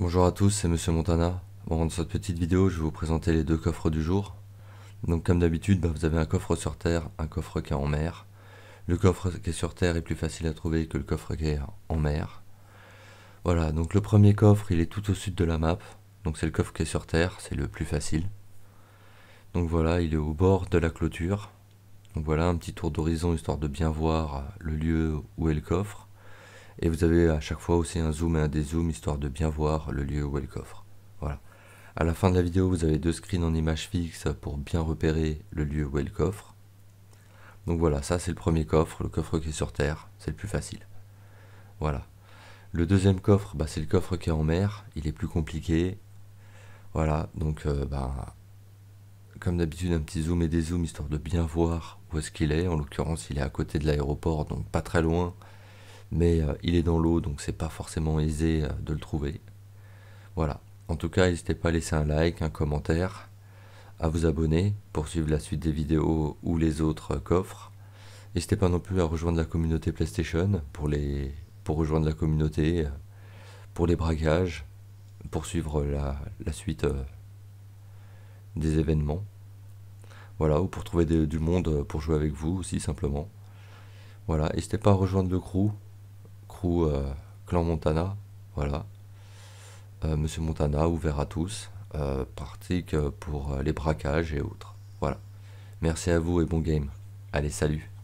Bonjour à tous, c'est Monsieur Montana. dans cette petite vidéo, je vais vous présenter les deux coffres du jour. Donc comme d'habitude, bah, vous avez un coffre sur Terre, un coffre qui est en mer. Le coffre qui est sur Terre est plus facile à trouver que le coffre qui est en mer. Voilà, donc le premier coffre, il est tout au sud de la map. Donc c'est le coffre qui est sur Terre, c'est le plus facile. Donc voilà, il est au bord de la clôture. Donc voilà, un petit tour d'horizon histoire de bien voir le lieu où est le coffre. Et vous avez à chaque fois aussi un zoom et un dézoom, histoire de bien voir le lieu où est le coffre. Voilà. À la fin de la vidéo, vous avez deux screens en image fixe pour bien repérer le lieu où est le coffre. Donc voilà, ça c'est le premier coffre, le coffre qui est sur Terre, c'est le plus facile. Voilà. Le deuxième coffre, bah, c'est le coffre qui est en mer, il est plus compliqué. Voilà, donc euh, bah, comme d'habitude un petit zoom et des zooms histoire de bien voir où est-ce qu'il est. En l'occurrence, il est à côté de l'aéroport, donc pas très loin, mais euh, il est dans l'eau, donc c'est pas forcément aisé euh, de le trouver. Voilà. En tout cas, n'hésitez pas à laisser un like, un commentaire, à vous abonner pour suivre la suite des vidéos ou les autres euh, coffres. N'hésitez pas non plus à rejoindre la communauté PlayStation pour, les, pour rejoindre la communauté, pour les braquages, pour suivre la, suite des événements. Voilà, ou pour trouver du monde pour jouer avec vous aussi simplement. Voilà, n'hésitez pas à rejoindre le crew euh, Clan Montana, voilà. Euh, Monsieur Montana, ouvert à tous, euh, pratique pour les braquages et autres. Voilà. Merci à vous et bon game. Allez, salut